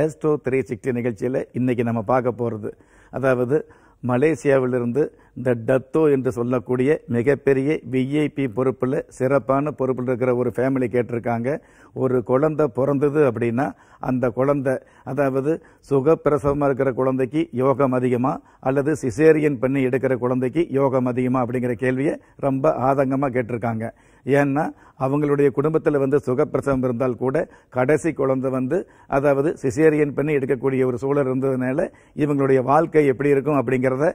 Astro sixty நிகழ்ச்சியில் இன்றைக்கி நம்ம பார்க்க போகிறது அதாவது மலேசியாவிலிருந்து இந்த டத்தோ என்று சொல்லக்கூடிய மிகப்பெரிய விஐபி பொறுப்பில் சிறப்பான பொறுப்பில் இருக்கிற ஒரு ஃபேமிலி கேட்டிருக்காங்க ஒரு குழந்தை பிறந்தது அப்படின்னா அந்த குழந்தை அதாவது சுகப்பிரசவமாக இருக்கிற குழந்தைக்கு யோகம் அதிகமாக அல்லது சிசேரியன் பண்ணி எடுக்கிற குழந்தைக்கு யோகம் அதிகமாக அப்படிங்கிற கேள்வியை ரொம்ப ஆதங்கமாக கேட்டிருக்காங்க ஏன்னா அவங்களுடைய குடும்பத்தில் வந்து சுகப்பிரசவம் இருந்தால் கூட கடைசி குழந்தை வந்து அதாவது சிசேரியன் பண்ணி எடுக்கக்கூடிய ஒரு சூழல் இருந்ததுனால இவங்களுடைய வாழ்க்கை எப்படி இருக்கும் அப்படிங்கிறத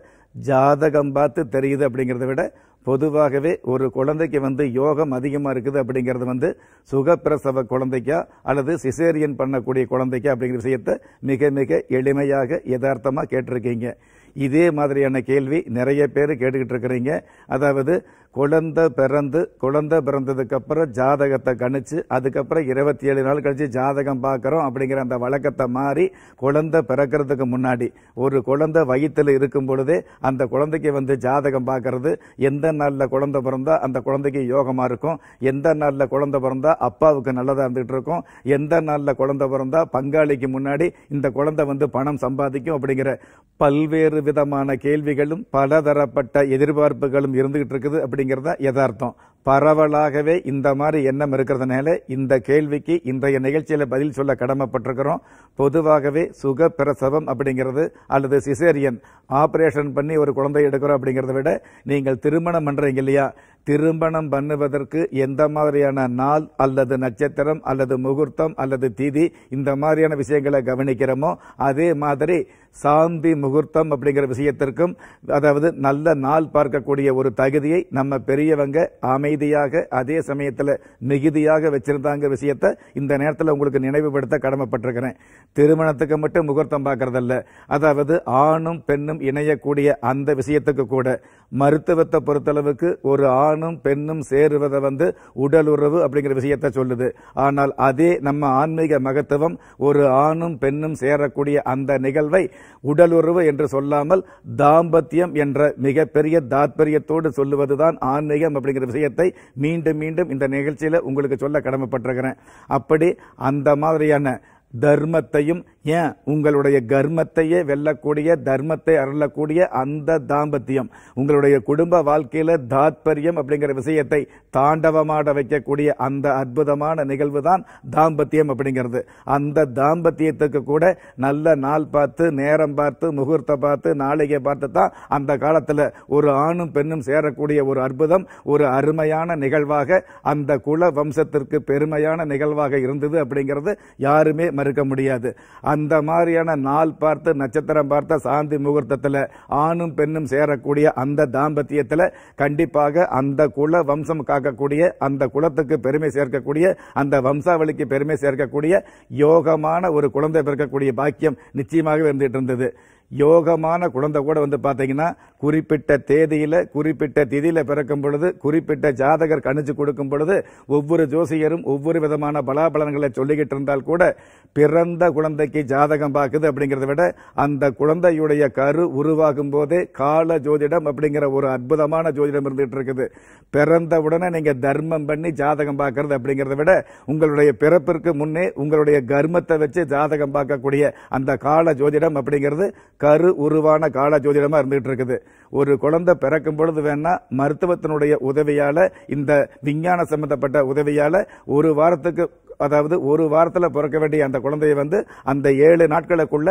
ஜாதகம் பார்த்து தெரியுது அப்படிங்கிறத விட பொதுவாகவே ஒரு குழந்தைக்கு வந்து யோகம் அதிகமாக இருக்குது அப்படிங்கிறது வந்து சுகப்பிரசவ குழந்தைக்கா அல்லது சிசேரியன் பண்ணக்கூடிய குழந்தைக்கா அப்படிங்கிற விஷயத்தை மிக மிக எளிமையாக யதார்த்தமாக கேட்டிருக்கீங்க இதே மாதிரியான கேள்வி நிறைய பேர் கேட்டுக்கிட்டு இருக்கிறீங்க அதாவது குழந்தை பிறந்து குழந்தை பிறந்ததுக்கு அப்புறம் ஜாதகத்தை கணிச்சு அதுக்கப்புறம் இருபத்தி ஏழு நாள் கழிச்சு ஜாதகம் பார்க்குறோம் அப்படிங்கிற அந்த வழக்கத்தை மாறி குழந்தை பிறக்கிறதுக்கு முன்னாடி ஒரு குழந்தை வயிற்றில் இருக்கும் பொழுதே அந்த குழந்தைக்கு வந்து ஜாதகம் பார்க்கறது எந்த நாளில் குழந்தை பிறந்தா அந்த குழந்தைக்கு யோகமாக இருக்கும் எந்த நாளில் குழந்தை பிறந்தா அப்பாவுக்கு நல்லதாக இருந்துகிட்டு இருக்கும் எந்த நாளில் குழந்தை பிறந்தா பங்காளிக்கு முன்னாடி இந்த குழந்தை வந்து பணம் சம்பாதிக்கும் அப்படிங்கிற பல்வேறு விதமான கேள்விகளும் பலதரப்பட்ட எதிர்பார்ப்புகளும் இருந்துகிட்டு இருக்குது அப்படி அப்படிங்கிறத யதார்த்தம் பரவலாகவே இந்த மாதிரி எண்ணம் இருக்கிறதுனால இந்த கேள்விக்கு இன்றைய நிகழ்ச்சியில் பதில் சொல்ல கடமைப்பட்டிருக்கிறோம் பொதுவாகவே சுக பிரசவம் அப்படிங்கிறது அல்லது சிசேரியன் ஆப்ரேஷன் பண்ணி ஒரு குழந்தை எடுக்கிறோம் அப்படிங்கிறத விட நீங்கள் திருமணம் பண்ணுறீங்க இல்லையா திருமணம் பண்ணுவதற்கு எந்த மாதிரியான நாள் அல்லது நட்சத்திரம் அல்லது முகூர்த்தம் அல்லது தீதி இந்த மாதிரியான விஷயங்களை கவனிக்கிறோமோ அதே மாதிரி சாந்தி முகூர்த்தம் அப்படிங்கிற விஷயத்திற்கும் அதாவது நல்ல நாள் பார்க்கக்கூடிய ஒரு தகுதியை நம்ம பெரியவங்க அமைதியாக அதே சமயத்தில் மிகுதியாக வச்சிருந்தாங்க விஷயத்தை இந்த நேரத்தில் உங்களுக்கு நினைவுபடுத்த கடமைப்பட்டிருக்கிறேன் திருமணத்துக்கு மட்டும் முகூர்த்தம் பார்க்கறதல்ல அதாவது ஆணும் பெண்ணும் இணையக்கூடிய அந்த விஷயத்துக்கு கூட மருத்துவத்தை பொறுத்தளவுக்கு ஒரு ஆணும் பெண்ணும் சேருவதை வந்து உடல் உறவு அப்படிங்கிற விஷயத்தை சொல்லுது ஆனால் அதே நம்ம ஆன்மீக மகத்துவம் ஒரு ஆணும் பெண்ணும் சேரக்கூடிய அந்த நிகழ்வை உடலுறவு என்று சொல்லாமல் தாம்பத்தியம் என்ற மிகப்பெரிய தாத்பரியத்தோடு சொல்லுவதுதான் ஆன்மீகம் அப்படிங்கிற விஷயத்தை மீண்டும் மீண்டும் இந்த நிகழ்ச்சியில் உங்களுக்கு சொல்ல கடமைப்பட்டிருக்கிறேன் அப்படி அந்த மாதிரியான தர்மத்தையும் ஏன் உங்களுடைய கர்மத்தையே வெல்லக்கூடிய தர்மத்தை அருளக்கூடிய அந்த தாம்பத்தியம் உங்களுடைய குடும்ப வாழ்க்கையில் தாத்பரியம் அப்படிங்கிற விஷயத்தை தாண்டவமாட வைக்கக்கூடிய அந்த அற்புதமான நிகழ்வு தான் தாம்பத்தியம் அப்படிங்கிறது அந்த தாம்பத்தியத்துக்கு கூட நல்ல நாள் பார்த்து நேரம் பார்த்து முகூர்த்தம் பார்த்து நாளிகை பார்த்து தான் அந்த காலத்தில் ஒரு ஆணும் பெண்ணும் சேரக்கூடிய ஒரு அற்புதம் ஒரு அருமையான நிகழ்வாக அந்த குல வம்சத்திற்கு பெருமையான நிகழ்வாக இருந்தது அப்படிங்கிறது யாருமே மறுக்க முடியாது அந்த மாதிரியான நாள் பார்த்து நட்சத்திரம் பார்த்த சாந்தி முகூர்த்தத்தில் ஆணும் பெண்ணும் சேரக்கூடிய அந்த தாம்பத்தியத்தில் கண்டிப்பாக அந்த குல வம்சம் காக்கக்கூடிய அந்த குலத்துக்கு பெருமை சேர்க்கக்கூடிய அந்த வம்சாவளிக்கு பெருமை சேர்க்கக்கூடிய யோகமான ஒரு குழந்தை பிறக்கக்கூடிய பாக்கியம் நிச்சயமாகவே இருந்துட்டு இருந்தது யோகமான குழந்தை கூட வந்து பார்த்தீங்கன்னா குறிப்பிட்ட தேதியில் குறிப்பிட்ட திதியில் பிறக்கும் பொழுது குறிப்பிட்ட ஜாதகர் கணிச்சு கொடுக்கும் பொழுது ஒவ்வொரு ஜோசியரும் ஒவ்வொரு விதமான பலாபலன்களை சொல்லிக்கிட்டு இருந்தால் கூட பிறந்த குழந்தைக்கு ஜாதகம் பார்க்குது அப்படிங்கிறத விட அந்த குழந்தையுடைய கரு உருவாகும் போதே கால ஜோதிடம் அப்படிங்கிற ஒரு அற்புதமான ஜோதிடம் இருந்துகிட்டு இருக்குது பிறந்த உடனே நீங்கள் தர்மம் பண்ணி ஜாதகம் பார்க்கறது அப்படிங்கிறத விட உங்களுடைய பிறப்பிற்கு முன்னே உங்களுடைய கர்மத்தை வச்சு ஜாதகம் பார்க்கக்கூடிய அந்த கால ஜோதிடம் அப்படிங்கிறது கரு உருவான கால ஜோதிடமா இருந்துகிட்டு இருக்குது ஒரு குழந்தை பிறக்கும் பொழுது வேணா மருத்துவத்தினுடைய உதவியால் இந்த விஞ்ஞான சம்பந்தப்பட்ட உதவியால் ஒரு வாரத்துக்கு அதாவது ஒரு வாரத்தில் பிறக்க வேண்டிய அந்த குழந்தையை வந்து அந்த ஏழு நாட்களுக்குள்ள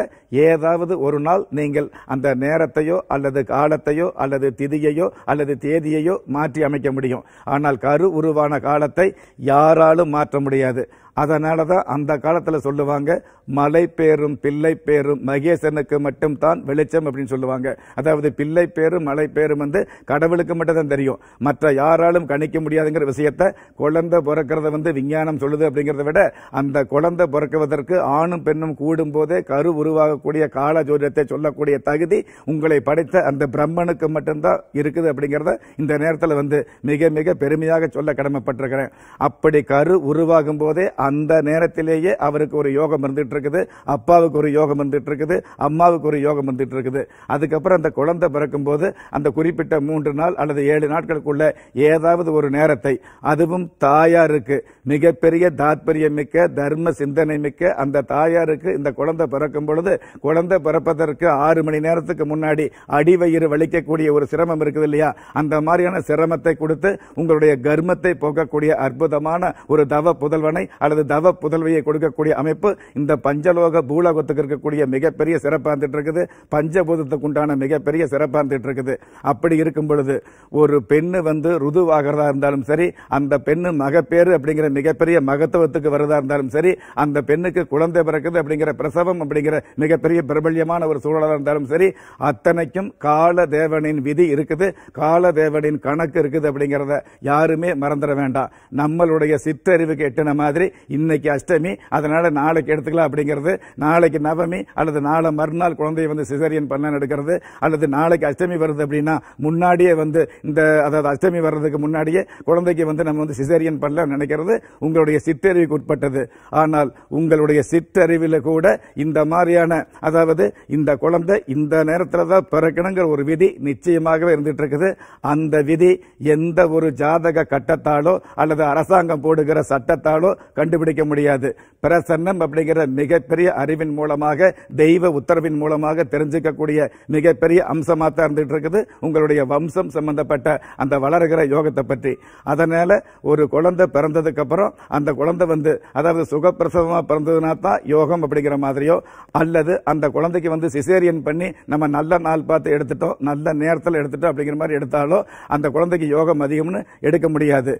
ஏதாவது ஒரு நாள் நீங்கள் அந்த நேரத்தையோ அல்லது காலத்தையோ அல்லது திதியையோ அல்லது தேதியையோ மாற்றி அமைக்க முடியும் ஆனால் கரு உருவான காலத்தை யாராலும் மாற்ற முடியாது அதனால தான் அந்த காலத்தில் சொல்லுவாங்க மலை பேரும் பிள்ளை பேரும் மகேசனுக்கு மட்டும் தான் வெளிச்சம் அப்படின்னு சொல்லுவாங்க அதாவது பிள்ளை பேரும் மலை பேரும் வந்து கடவுளுக்கு மட்டும் தான் தெரியும் மற்ற யாராலும் கணிக்க முடியாதுங்கிற விஷயத்தை குழந்தை பிறக்கிறத வந்து விஞ்ஞானம் சொல்லுது அப்படிங்கிறத விட அந்த குழந்தை பிறக்குவதற்கு ஆணும் பெண்ணும் கூடும் போதே கரு உருவாகக்கூடிய கால ஜோதிடத்தை சொல்லக்கூடிய தகுதி உங்களை படைத்த அந்த பிரம்மனுக்கு மட்டும்தான் இருக்குது அப்படிங்கிறத இந்த நேரத்தில் வந்து மிக மிக பெருமையாக சொல்ல கடமைப்பட்டிருக்கிறேன் அப்படி கரு உருவாகும் போதே அந்த நேரத்திலேயே அவருக்கு ஒரு யோகம் இருந்துட்டு இருக்குது அப்பாவுக்கு ஒரு யோகம் இருந்துட்டு இருக்குது அம்மாவுக்கு ஒரு யோகம் இருந்துட்டு இருக்குது அதுக்கப்புறம் அந்த குழந்தை பிறக்கும் போது அந்த குறிப்பிட்ட மூன்று நாள் அல்லது ஏழு நாட்களுக்குள்ள ஏதாவது ஒரு நேரத்தை அதுவும் தாயாருக்கு மிகப்பெரிய தாத்பரியம் மிக்க தர்ம சிந்தனை மிக்க அந்த தாயாருக்கு இந்த குழந்தை பிறக்கும் பொழுது குழந்தை பிறப்பதற்கு ஆறு மணி நேரத்துக்கு முன்னாடி அடிவயிறு வலிக்கக்கூடிய ஒரு சிரமம் இருக்குது இல்லையா அந்த மாதிரியான சிரமத்தை கொடுத்து உங்களுடைய கர்மத்தை போக்கக்கூடிய அற்புதமான ஒரு தவ புதல்வனை அல்லது தவ புதல்வியை கொடுக்கக்கூடிய அமைப்பு இந்த பஞ்சலோக பூலோகத்துக்கு இருக்கக்கூடிய மிகப்பெரிய சிறப்பாக இருக்குது பஞ்சபூதத்துக்கு உண்டான மிகப்பெரிய சிறப்பாக இருக்குது அப்படி இருக்கும் பொழுது ஒரு பெண்ணு வந்து ருதுவாகிறதா இருந்தாலும் சரி அந்த பெண்ணு மகப்பேறு அப்படிங்கிற மிகப்பெரிய மகத்துவத்துக்கு வருதா இருந்தாலும் சரி அந்த பெண்ணுக்கு குழந்தை பிறக்குது அப்படிங்கிற பிரசவம் அப்படிங்கிற மிகப்பெரிய பிரபல்யமான ஒரு சூழலாக இருந்தாலும் சரி அத்தனைக்கும் கால தேவனின் விதி இருக்குது கால தேவனின் கணக்கு இருக்குது அப்படிங்கிறத யாருமே மறந்துட வேண்டாம் நம்மளுடைய சித்தறிவுக்கு எட்டின மாதிரி இன்னைக்கு அஷ்டமி அதனால நாளைக்கு எடுத்துக்கலாம் அப்படிங்கிறது நாளைக்கு நவமி அல்லது நாளை மறுநாள் குழந்தைய வந்து சிசரியன் பண்ண எடுக்கிறது அல்லது நாளைக்கு அஷ்டமி வருது அப்படின்னா முன்னாடியே வந்து இந்த அதாவது அஷ்டமி வர்றதுக்கு முன்னாடியே குழந்தைக்கு வந்து நம்ம வந்து சிசரியன் பண்ணலாம் நினைக்கிறது உங்களுடைய சித்தறிவுக்கு உட்பட்டது ஆனால் உங்களுடைய சிற்றறிவில் கூட இந்த மாதிரியான அதாவது இந்த குழந்தை இந்த நேரத்தில் தான் பிறக்கணுங்கிற ஒரு விதி நிச்சயமாகவே இருந்துட்டு இருக்குது அந்த விதி எந்த ஒரு ஜாதக கட்டத்தாலோ அல்லது அரசாங்கம் போடுகிற சட்டத்தாலோ கண்டு கண்டுபிடிக்க முடியாது பிரசன்னம் அப்படிங்கிற மிகப்பெரிய அறிவின் மூலமாக தெய்வ உத்தரவின் மூலமாக தெரிஞ்சுக்கக்கூடிய மிகப்பெரிய அம்சமாக தான் இருந்துட்டு இருக்குது உங்களுடைய வம்சம் சம்பந்தப்பட்ட அந்த வளர்கிற யோகத்தை பற்றி அதனால ஒரு குழந்தை பிறந்ததுக்கு அப்புறம் அந்த குழந்தை வந்து அதாவது சுகப்பிரசவமாக பிறந்ததுனா தான் யோகம் அப்படிங்கிற மாதிரியோ அல்லது அந்த குழந்தைக்கு வந்து சிசேரியன் பண்ணி நம்ம நல்ல நாள் பார்த்து எடுத்துட்டோம் நல்ல நேரத்தில் எடுத்துட்டோம் அப்படிங்கிற மாதிரி எடுத்தாலோ அந்த குழந்தைக்கு யோகம் அதிகம்னு எடுக்க முடியாது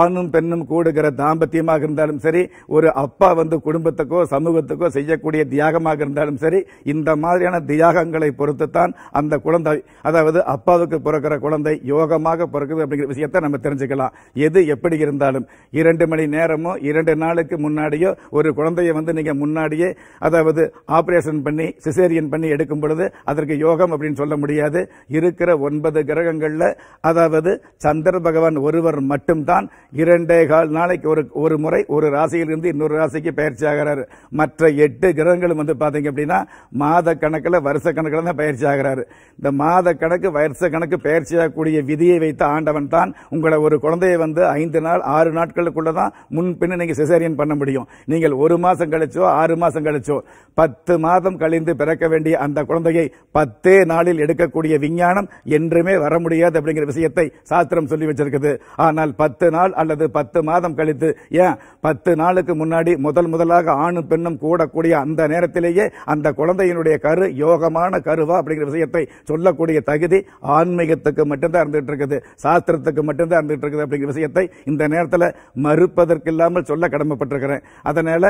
ஆணும் பெண்ணும் கூடுகிற தாம்பத்தியமாக இருந்தாலும் சரி சரி ஒரு அப்பா வந்து குடும்பத்துக்கோ சமூகத்துக்கோ செய்யக்கூடிய தியாகமாக இருந்தாலும் சரி இந்த மாதிரியான தியாகங்களை பொறுத்துத்தான் அந்த குழந்தை அதாவது அப்பாவுக்கு பிறக்கிற குழந்தை யோகமாக பிறக்குது அப்படிங்கிற விஷயத்தை நம்ம தெரிஞ்சுக்கலாம் எது எப்படி இருந்தாலும் இரண்டு மணி நேரமோ இரண்டு நாளுக்கு முன்னாடியோ ஒரு குழந்தைய வந்து நீங்க முன்னாடியே அதாவது ஆபரேஷன் பண்ணி சிசேரியன் பண்ணி எடுக்கும் பொழுது அதற்கு யோகம் அப்படின்னு சொல்ல முடியாது இருக்கிற ஒன்பது கிரகங்கள்ல அதாவது சந்திர பகவான் ஒருவர் மட்டும்தான் இரண்டே கால் நாளைக்கு ஒரு ஒரு முறை ஒரு ராசி ராசியிலிருந்து இன்னொரு ராசிக்கு பயிற்சி ஆகிறாரு மற்ற எட்டு கிரகங்களும் வந்து பார்த்தீங்க அப்படின்னா மாத கணக்கில் வருஷ கணக்கில் தான் பயிற்சி ஆகிறாரு இந்த மாத கணக்கு வருஷ கணக்கு பயிற்சியாகக்கூடிய விதியை வைத்த ஆண்டவன் தான் உங்களை ஒரு குழந்தையை வந்து ஐந்து நாள் ஆறு நாட்களுக்குள்ள தான் முன்பின்னு நீங்கள் சிசேரியன் பண்ண முடியும் நீங்கள் ஒரு மாதம் கழிச்சோ ஆறு மாதம் கழிச்சோ பத்து மாதம் கழிந்து பிறக்க வேண்டிய அந்த குழந்தையை பத்தே நாளில் எடுக்கக்கூடிய விஞ்ஞானம் என்றுமே வர முடியாது அப்படிங்கிற விஷயத்தை சாஸ்திரம் சொல்லி வச்சிருக்குது ஆனால் பத்து நாள் அல்லது பத்து மாதம் கழித்து ஏன் பத்து நாளுக்கு முன்னாடி முதல் முதலாக ஆணும் பெண்ணும் கூடக்கூடிய அந்த நேரத்திலேயே அந்த குழந்தையினுடைய கரு யோகமான கருவா அப்படிங்கிற விஷயத்தை சொல்லக்கூடிய தகுதி ஆன்மீகத்துக்கு மட்டும்தான் இருந்துட்டு இருக்குது சாஸ்திரத்துக்கு மட்டும்தான் இருந்துட்டு இருக்குது அப்படிங்கிற விஷயத்தை இந்த நேரத்தில் மறுப்பதற்கு இல்லாமல் சொல்ல கடமைப்பட்டிருக்கிறேன் அதனால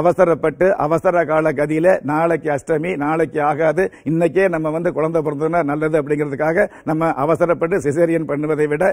அவசரப்பட்டு அவசர கால கதியில நாளைக்கு அஷ்டமி நாளைக்கு ஆகாது இன்னைக்கே நம்ம வந்து குழந்தை பிறந்ததுனா நல்லது அப்படிங்கிறதுக்காக நம்ம அவசரப்பட்டு சிசேரியன் பண்ணுவதை விட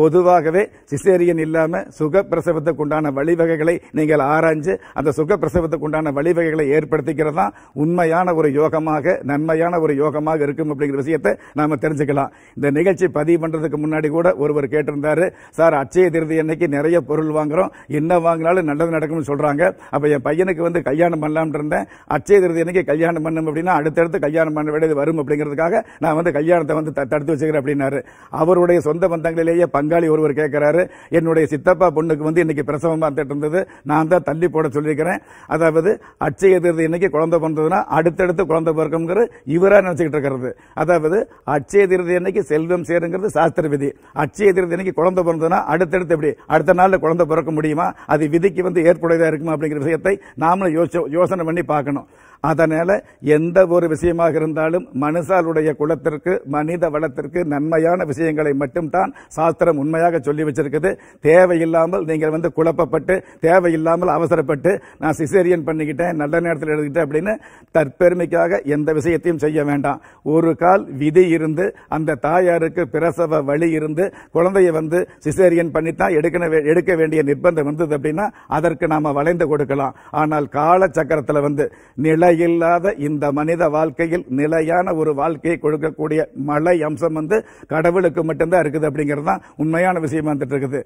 பொதுவாகவே சிசேரியன் இல்லாமல் பிரசவத்துக்கு உண்டான வழிவகைகளை நீங்கள் ஆராய்ஞ்சு அந்த சுக பிரசவத்துக்கு உண்டான வழிவகைகளை ஏற்படுத்திக்கிறது தான் உண்மையான ஒரு யோகமாக நன்மையான ஒரு யோகமாக இருக்கும் அப்படிங்கிற விஷயத்தை நாம் தெரிஞ்சுக்கலாம் இந்த நிகழ்ச்சி பதிவு பண்ணுறதுக்கு முன்னாடி கூட ஒருவர் கேட்டிருந்தாரு சார் அச்சய திருதி அன்னைக்கு நிறைய பொருள் வாங்குறோம் என்ன வாங்கினாலும் நல்லது நடக்கும்னு சொல்கிறாங்க அப்போ என் பையனுக்கு வந்து கல்யாணம் பண்ணலாம் இருந்தேன் அச்சய திருதி அன்னைக்கு கல்யாணம் பண்ணும் அப்படின்னா அடுத்தடுத்து கல்யாணம் பண்ண வேண்டியது வரும் அப்படிங்கிறதுக்காக நான் வந்து கல்யாணத்தை வந்து தடுத்து வச்சுக்கிறேன் அப்படின்னாரு அவருடைய சொந்த பந்தங்களிலேயே பங்காளி ஒருவர் கேட்கிறாரு என்னுடைய சித்தப்பா பொண்ணுக்கு வந்து இன்னைக்கு பிரசவம் பார்த்துட்டு இருந்தது நான் தான் தள்ளி போட சொல்லியிருக்கிறேன் அதாவது அச்சய தீர்த்து இன்னைக்கு குழந்தை பிறந்ததுன்னா அடுத்தடுத்து குழந்தை பிறக்குங்கிற இவராக நினைச்சுக்கிட்டு இருக்கிறது அதாவது அச்சய தீர்த்து இன்னைக்கு செல்வம் சேருங்கிறது சாஸ்திர விதி அச்சய தீர்த்து இன்னைக்கு குழந்தை பிறந்ததுன்னா அடுத்தடுத்து எப்படி அடுத்த நாளில் குழந்தை பிறக்க முடியுமா அது விதிக்கு வந்து ஏற்புடையதாக இருக்குமா அப்படிங்கிற விஷயத்தை நாமளும் யோசனை பண்ணி பார்க்கணும் அதனால் எந்த ஒரு விஷயமாக இருந்தாலும் மனுஷாலுடைய குலத்திற்கு மனித வளத்திற்கு நன்மையான விஷயங்களை மட்டும்தான் சாஸ்திரம் உண்மையாக சொல்லி வச்சிருக்குது தேவையில்லாமல் நீங்கள் வந்து குழப்பப்பட்டு தேவையில்லாமல் அவசரப்பட்டு நான் சிசேரியன் பண்ணிக்கிட்டேன் நல்ல நேரத்தில் எடுத்துக்கிட்டேன் அப்படின்னு தற்பெருமைக்காக எந்த விஷயத்தையும் செய்ய வேண்டாம் ஒரு கால் விதி இருந்து அந்த தாயாருக்கு பிரசவ வழி இருந்து குழந்தைய வந்து சிசேரியன் பண்ணித்தான் எடுக்கணும் எடுக்க வேண்டிய நிர்பந்தம் வந்தது அப்படின்னா அதற்கு நாம் வளைந்து கொடுக்கலாம் ஆனால் காலச்சக்கரத்தில் வந்து நிலை இல்லாத இந்த மனித வாழ்க்கையில் நிலையான ஒரு வாழ்க்கையை கொடுக்கக்கூடிய மழை அம்சம் வந்து கடவுளுக்கு மட்டும்தான் இருக்குது அப்படிங்கிறது தான் உண்மையான விஷயம் வந்துட்டு இருக்குது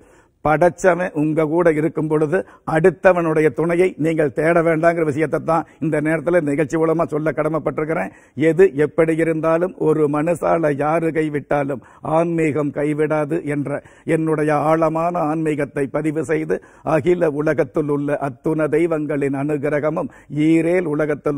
படைச்சவன் உங்க கூட இருக்கும் பொழுது அடுத்தவனுடைய துணையை நீங்கள் தேட வேண்டாங்கிற விஷயத்தை தான் இந்த நேரத்தில் நிகழ்ச்சி மூலமா சொல்ல கடமைப்பட்டிருக்கிறேன் எது எப்படி இருந்தாலும் ஒரு மனுஷால யாரு கைவிட்டாலும் ஆன்மீகம் கைவிடாது என்ற என்னுடைய ஆழமான ஆன்மீகத்தை பதிவு செய்து அகில உலகத்தில் உள்ள அத்துண தெய்வங்களின் அனுகிரகமும் ஈரேல் உலகத்தில்